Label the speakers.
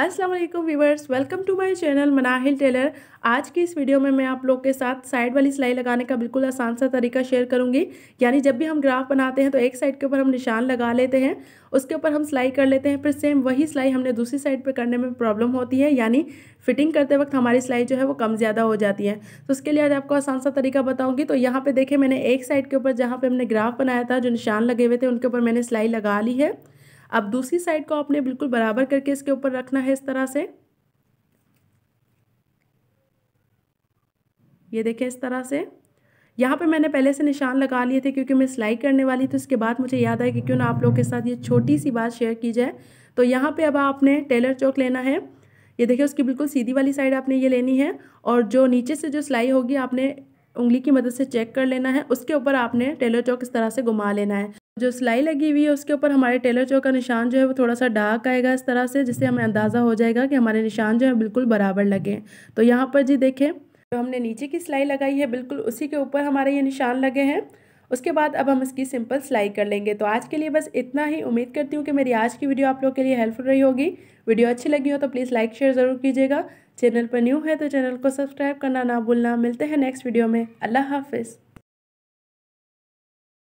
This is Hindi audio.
Speaker 1: Aslam viewers welcome to my channel Manahil tailor आज की इस वीडियो में मैं आप लोग के साथ साइड वाली सिलाई लगाने का बिल्कुल आसान सा तरीका शेयर करूंगी यानी जब भी हम ग्राफ बनाते हैं तो एक साइड के ऊपर हम निशान लगा लेते हैं उसके ऊपर हम सिलाई कर लेते हैं फिर सेम वही सिलाई हमने दूसरी साइड पर करने में प्रॉब्लम होती है यानी फिटिंग करते वक्त हमारी सिलाई जो है वो कम ज़्यादा हो जाती है तो उसके लिए आज आपको आसान सा तरीका बताऊँगी तो यहाँ पर देखें मैंने एक साइड के ऊपर जहाँ पर हमने ग्राफ बनाया था जो निशान लगे हुए थे उनके ऊपर मैंने सिलाई लगा ली है अब दूसरी साइड को आपने बिल्कुल बराबर करके इसके ऊपर रखना है इस तरह से ये देखें इस तरह से यहाँ पे मैंने पहले से निशान लगा लिए थे क्योंकि मैं सिलाई करने वाली थी उसके बाद मुझे याद आया कि क्यों ना आप लोग के साथ ये छोटी सी बात शेयर की जाए तो यहाँ पे अब आपने टेलर चौक लेना है ये देखिए उसकी बिल्कुल सीधी वाली साइड आपने ये लेनी है और जो नीचे से जो सिलाई होगी आपने उंगली की मदद से चेक कर लेना है उसके ऊपर आपने टेलर चौक इस तरह से घुमा लेना है जो सिलाई लगी हुई है उसके ऊपर हमारे टेलर चौक का निशान जो है वो थोड़ा सा डार्क आएगा इस तरह से जिससे हमें अंदाज़ा हो जाएगा कि हमारे निशान जो है बिल्कुल बराबर लगे तो यहाँ पर जी देखें जो हमने नीचे की सिलाई लगाई है बिल्कुल उसी के ऊपर हमारे ये निशान लगे हैं उसके बाद अब हम इसकी सिंपल सिलाई कर लेंगे तो आज के लिए बस इतना ही उम्मीद करती हूँ कि मेरी आज की वीडियो आप लोग के लिए हेल्पफुल रही होगी वीडियो अच्छी लगी हो तो प्लीज़ लाइक शेयर ज़रूर कीजिएगा चैनल पर न्यू है तो चैनल को सब्सक्राइब करना ना भूलना मिलते हैं नेक्स्ट वीडियो में अल्लाह हाफिज़